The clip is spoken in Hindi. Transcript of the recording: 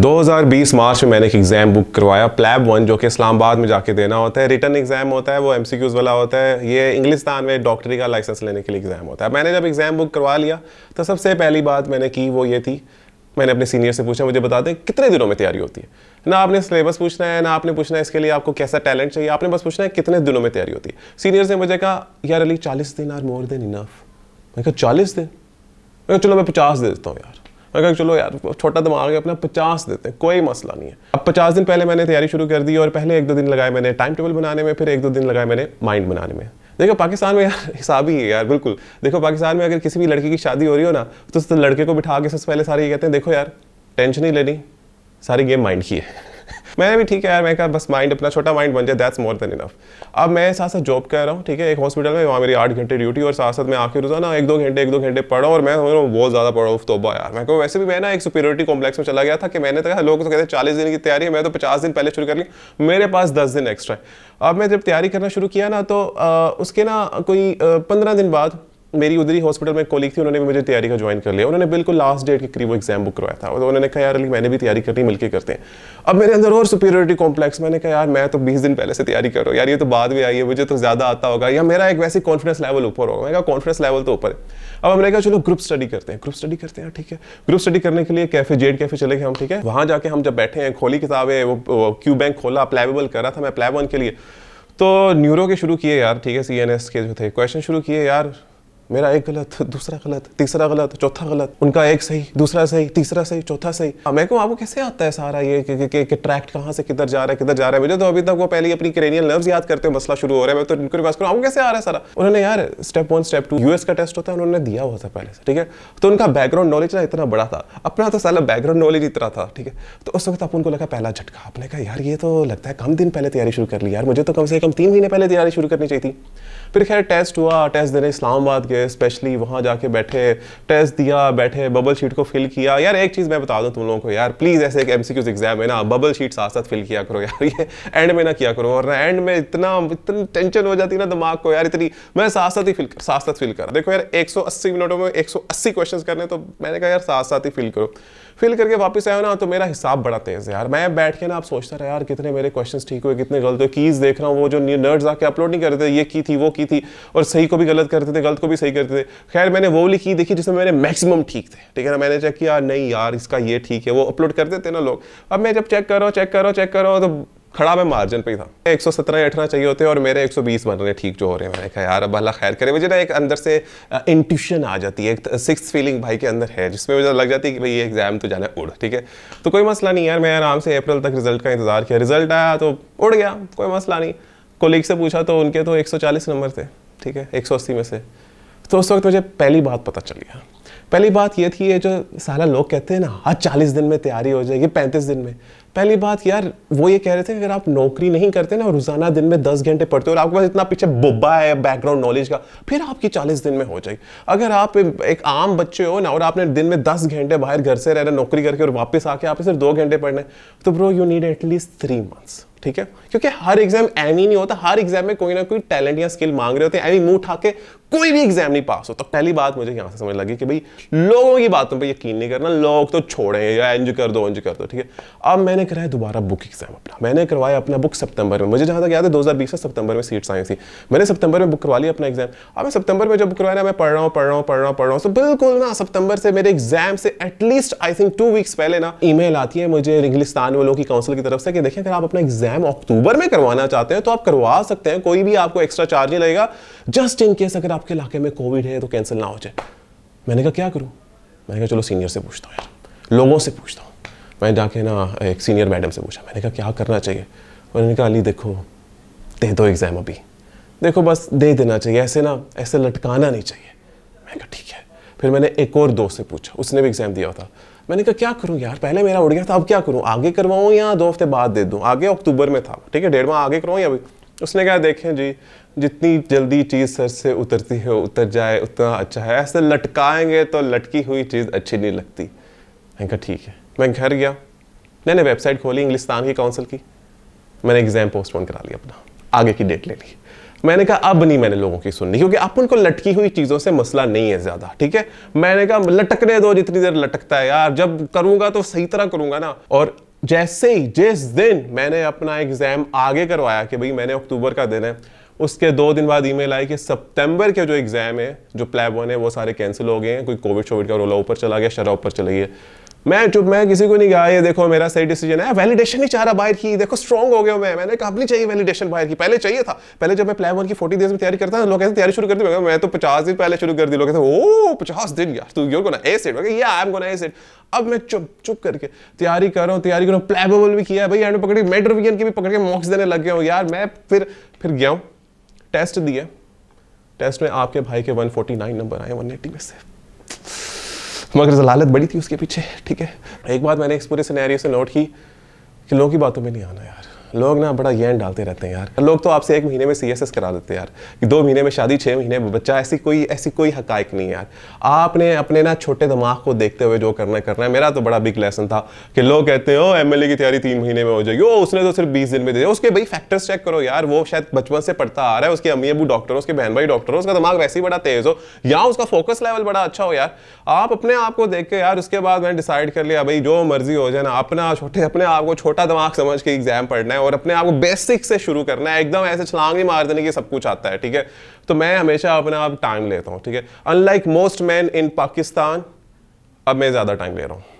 2020 मार्च में मैंने एक एग्ज़ाम बुक करवाया प्लेब वन जो कि इस्लामाबाद में जाके देना होता है रिटर्न एग्ज़ाम होता है वो एम वाला होता है ये इंग्लिस्तान में डॉक्टरी का लाइसेंस लेने के लिए एग्ज़ाम होता है मैंने जब एग्ज़ाम बुक करवा लिया तो सबसे पहली बात मैंने की वो ये थी मैंने अपने सीनियर से पूछा मुझे बता दें कितने दिनों में तैयारी होती है ना आपने सिलेबस पूछना है ना आपने पूछना है इसके लिए आपको कैसा टैलेंट चाहिए आपने बस पूछना है कितने दिनों में तैयारी होती है सीनियर ने मुझे कहा यार अली चालीस दिन आर मोर देन इनफ मैं कहा चालीस दिन मैं चलो मैं पचास दे देता हूँ यार अगर चलो यार छोटा दिमाग है अपना पचास देते हैं कोई मसला नहीं है अब पचास दिन पहले मैंने तैयारी शुरू कर दी और पहले एक दो दिन लगाए मैंने टाइम टेबल बनाने में फिर एक दो दिन लगाए मैंने माइंड बनाने में देखो पाकिस्तान में यार हिसाब ही है यार बिल्कुल देखो पाकिस्तान में अगर किसी भी लड़की की शादी हो रही हो ना तो, तो लड़के को बिठा के सबसे पहले सारे ये कहते हैं देखो यार टेंशन ही लेनी सारी गेम माइंड की है मैंने भी ठीक है यार मैं कहा बस माइंड अपना छोटा माइंड बन जाए दैट्स मोर देन इनफ अब मैं साथ साथ जॉब कर रहा हूँ ठीक है एक हॉस्पिटल में वहाँ मेरी आठ घंटे ड्यूटी और साथ साथ मैं आखिर रोजाना एक दो घंटे एक दो घंटे पढ़ा और मैं समझ रहा हूँ बहुत ज़्यादा पढ़ा तो तोबा यार मैं कहूँ वैसे भी मैं ना एक सुपीरियरिटी कॉम्प्लेक्स में चला गया था कि मैंने तो कहा लोग तो कहते हैं चालीस दिन की तैयारी है मैं तो पचास दिन पहले शुरू कर ली मेरे पास दस दिन एक्स्ट्रा है अब मैं जब तैयारी करना शुरू किया ना तो उसके ना कोई पंद्रह दिन बाद मेरी उधर ही हॉस्पिटल में कॉलीग थी उन्होंने भी मुझे तैयारी का ज्वाइन कर लिया उन्होंने बिल्कुल लास्ट डेट के करीब वो एग्जाम बुक करवाया था और तो उन्होंने कहा यार अली मैंने भी तैयारी करनी मिलकर करते हैं अब मेरे अंदर और सुपीरियरिटी कॉम्प्लेक्स मैंने कहा यार मैं तो बीस दिन पहले से तैयारी कर रहा हूँ यार ये तो बाद में आई है मुझे तो ज़्यादा आता होगा या मेरा एक वैसे कॉन्फिडेंस लेवल ऊपर होगा मेरा कॉन्फिडेंस लेवल तो ऊपर है अब हमने कहा चलो ग्रुप स्टडी करते हैं ग्रुप स्टडी करते हैं हाँ, ठीक है ग्रुप स्टडी करने के लिए कैफे जेड कैफे चले गए हम ठीक है वहाँ जाके हम जब बैठे हैं खोली किताबें वो क्यू बैंक खोला कर रहा था मैं वन के लिए तो न्यूरो के शुरू किए यार ठीक है सी के जो थे क्वेश्चन शुरू किए यार मेरा एक गलत दूसरा गलत तीसरा गलत चौथा गलत उनका एक सही दूसरा सही तीसरा सही चौथा सही मैं कहूँ आपको कैसे आता है सारा ये कि, कि, कि, कि ट्रैक्ट कहाँ से किधर जा रहा है किधर जा रहा है मुझे तो अभी तक वो पहले अपनी क्रेनियल नर्व्स याद करते हैं मसला शुरू हो रहा है मैं तो इनको रिवाज करूँ आपको कैसे आ रहा है सारा उन्होंने यार step one step two US का टेस्ट होता है उन्होंने दिया हुआ था पहले से ठीक है तो उनका बैकग्राउंड नॉलेज ना इतना बड़ा था अपना तो सारा बैकग्राउंड नॉलेज इतना था ठीक है तो उस वक्त आप उनको लगा पहला झटका आपने कहा यार ये तो लगता है कम दिन पहले तैयारी शुरू कर ली यार मुझे तो कम से कम तीन महीने पहले तैयारी शुरू करनी चाहिए थी फिर खैर टेस्ट हुआ टेस्ट देने इस्लामाबाद गए गए स्पेशली वहाँ जाके बैठे टेस्ट दिया बैठे बबल शीट को फिल किया यार एक चीज़ मैं बता दूँ तुम लोगों को यार प्लीज़ ऐसे एक एम एग्जाम है ना बबल शीट साथ साथ फिल किया करो यार ये एंड में ना किया करो और एंड में इतना इतनी टेंशन हो जाती है ना दिमाग को यार इतनी मैं साथ साथ ही फिल साथ साथ फिल करा देखो यार 180 मिनटों में एक 180 क्वेश्चंस करने तो मैंने कहा यार साथ साथ ही फिल करो फिल करके वापस आया ना तो मेरा हिसाब बड़ा तेज़ है यार मैं बैठ के ना आप सोचता रहा यार कितने मेरे क्वेश्चंस ठीक हुए कितने गलत हुए कीज़ देख रहा हूँ वो जो नर्ड्स आके अपलोड नहीं करते ये की थी वो की थी और सही को भी गलत करते थे गलत को भी सही सही करते थे खैर मैंने वो लिखी देखी जिसमें मैंने मैक्सिमम ठीक थे ठीक है ना मैंने चेक किया नहीं यार इसका ये ठीक है वो अपलोड कर देते ना लोग अब मैं जब चेक कर रहा हूँ चेक कर रहा हूँ चेक कर रहा हूँ तो खड़ा मैं मार्जिन पे एक सौ सत्रह अठारह चाहिए होते और मेरे बीस बन रहे ठीक जो हो रहे हैं मैंने कहा यार अब खैर करे मुझे ना एक अंदर से इंट्यूशन आ जाती है एक सिक्स फीलिंग भाई के अंदर है जिसमें मुझे लग जाती है कि भाई ये एग्जाम तो जाना उड़ ठीक है तो कोई मसला नहीं यार मैं आराम से अप्रैल तक रिजल्ट का इंतजार किया रिजल्ट आया तो उड़ गया कोई मसला नहीं कोलीग से पूछा तो उनके तो एक नंबर थे ठीक है एक में से तो उस वक्त मुझे पहली बात पता चली है हाँ। पहली बात ये थी ये जो सारा लोग कहते हैं ना हर चालीस दिन में तैयारी हो जाएगी पैंतीस दिन में पहली बात यार वो ये कह रहे थे कि अगर आप नौकरी नहीं करते ना रोजाना दिन में दस घंटे पढ़ते हो और आपके पास इतना पीछे बुब्बा है बैकग्राउंड नॉलेज का फिर आपकी चालीस दिन में हो जाएगी अगर आप एक आम बच्चे हो ना और आपने दिन में दस घंटे बाहर घर से रह रहे नौकरी करके और वापस आके आप सिर्फ दो घंटे पढ़ने तो bro you need at least three months ठीक है क्योंकि हर एग्जाम एम ही नहीं होता हर एग्जाम में कोई ना कोई टैलेंट या स्किल मांग रहे होते हैं एम मुंह उठा के कोई भी एग्जाम नहीं पास होता तो पहली बात मुझे यहां से समझ लगी कि भाई लोगों की बातों पे यकीन नहीं करना लोग तो छोड़े या एंज कर दो एंज कर दो ठीक है अब मैंने कराया दोबारा बुक एग्जाम अपना मैंने करवाया अपना बुक सितंबर में मुझे जहां तक याद है दो हजार सितंबर में सीट साइंस थी मैंने सितंबर में बुक करवा लिया अपना एग्जाम अब मैं सितंबर में जब बुक करवाया मैं पढ़ रहा हूँ पढ़ रहा हूँ पढ़ रहा हूँ पढ़ रहा हूँ तो बिल्कुल ना सितंबर से मेरे एग्जाम से at least I think two weeks पहले ना ईमेल आती है मुझे रिंगलिस्तान वालों की काउंसिल की तरफ से कि देखें अगर आप अपना एग्जाम एग्जाम अक्टूबर में करवाना चाहते हैं तो आप करवा सकते हैं कोई भी आपको एक्स्ट्रा चार्ज नहीं लगेगा जस्ट इन केस अगर आपके इलाके में कोविड है तो कैंसिल ना हो जाए मैंने कहा क्या करूँ मैंने कहा चलो सीनियर से पूछता हूँ यार लोगों से पूछता हूँ मैंने जाके ना एक सीनियर मैडम से पूछा मैंने कहा क्या करना चाहिए उन्होंने कहा अली देखो दे दो एग्ज़ाम अभी देखो बस दे देना चाहिए ऐसे ना ऐसे लटकाना नहीं चाहिए मैंने कहा ठीक है फिर मैंने एक और दोस्त से पूछा उसने भी एग्ज़ाम दिया था मैंने कहा क्या करूँ यार पहले मेरा उड़ गया था अब क्या करूँ आगे करवाऊँ या दो हफ्ते बाद दे दूँ आगे अक्टूबर में था ठीक है डेढ़ माह आगे करवाऊँ या अभी उसने कहा देखें जी जितनी जल्दी चीज़ सर से उतरती है उतर जाए उतना अच्छा है ऐसे लटकाएंगे तो लटकी हुई चीज़ अच्छी नहीं लगती मैंने कहा ठीक है मैं घर गया मैंने वेबसाइट खोली इंग्लिस्तान की काउंसिल की मैंने एग्ज़ाम पोस्टपोन करा लिया अपना आगे की डेट ले ली मैंने कहा अब नहीं मैंने लोगों की सुननी क्योंकि अपन को लटकी हुई चीज़ों से मसला नहीं है ज़्यादा ठीक है मैंने कहा लटकने दो जितनी देर लटकता है यार जब करूँगा तो सही तरह करूँगा ना और जैसे ही जिस दिन मैंने अपना एग्ज़ाम आगे करवाया कि भाई मैंने अक्टूबर का दिन है उसके दो दिन बाद ईमेल आई कि सितंबर के जो एग्ज़ाम है जो प्लेब वन है वो सारे कैंसिल हो गए हैं कोई कोविड शोविड का रोला ऊपर चला गया शराब ऊपर चला गया मैं चुप मैं किसी को नहीं कहा ये देखो मेरा सही डिसीजन है वैलिडेशन ही चाह रहा बाहर की देखो स्ट्रॉन्ग हो गया मैं मैंने कहा अपनी चाहिए वैलिडेशन बाहर की पहले चाहिए था पहले जब मैं प्लान वन की फोर्टी डेज में तैयारी करता लोग कहते तैयारी शुरू कर दी मैं तो पचास दिन पहले शुरू कर दी लोग कहते ओ पचास दिन यार तू योर ना ए सेट ये आई एम गोना ए अब मैं चुप चुप करके तैयारी कर रहा हूँ तैयारी कर रहा हूँ प्लेबल भी किया है भाई एंड पकड़ी मेटर की भी पकड़ के मॉक्स देने लग गया हूँ यार मैं फिर फिर गया हूँ टेस्ट दिए टेस्ट में आपके भाई के 149 नंबर आए 180 में से तो मगर जलालत बड़ी थी उसके पीछे ठीक है एक बात मैंने इस पूरे सिनेरियो से नोट की कि लोगों की बातों में नहीं आना यार लोग ना बड़ा गैन डालते रहते हैं यार लोग तो आपसे एक महीने में सी करा देते हैं यार कि दो महीने में शादी छः महीने में बच्चा ऐसी कोई ऐसी कोई हकाइक नहीं यार आपने अपने ना छोटे दिमाग को देखते हुए जो करना करना है मेरा तो बड़ा बिग लेसन था कि लोग कहते हो एम की तैयारी तीन महीने में हो जाएगी ओ उसने तो सिर्फ बीस दिन में दे दिया उसके भाई फैक्टर्स चेक करो यार वो शायद बचपन से पढ़ता आ रहा है उसकी अम्मी अबू डॉक्टर उसके बहन भाई डॉक्टर उसका दिमाग वैसे ही बड़ा तेज हो या उसका फोकस लेवल बड़ा अच्छा हो यार आप अपने आप को देख के यार उसके बाद मैंने डिसाइड कर लिया भाई जो मर्जी हो जाए ना अपना छोटे अपने आप को छोटा दिमाग समझ के एग्जाम पढ़ना है है और अपने आप को बेसिक से शुरू करना है एकदम ऐसे छलांग नहीं मार देने की सब कुछ आता है ठीक है तो मैं हमेशा अपने आप टाइम लेता हूँ ठीक है unlike most man in Pakistan अब मैं ज़्यादा टाइम ले रहा हूँ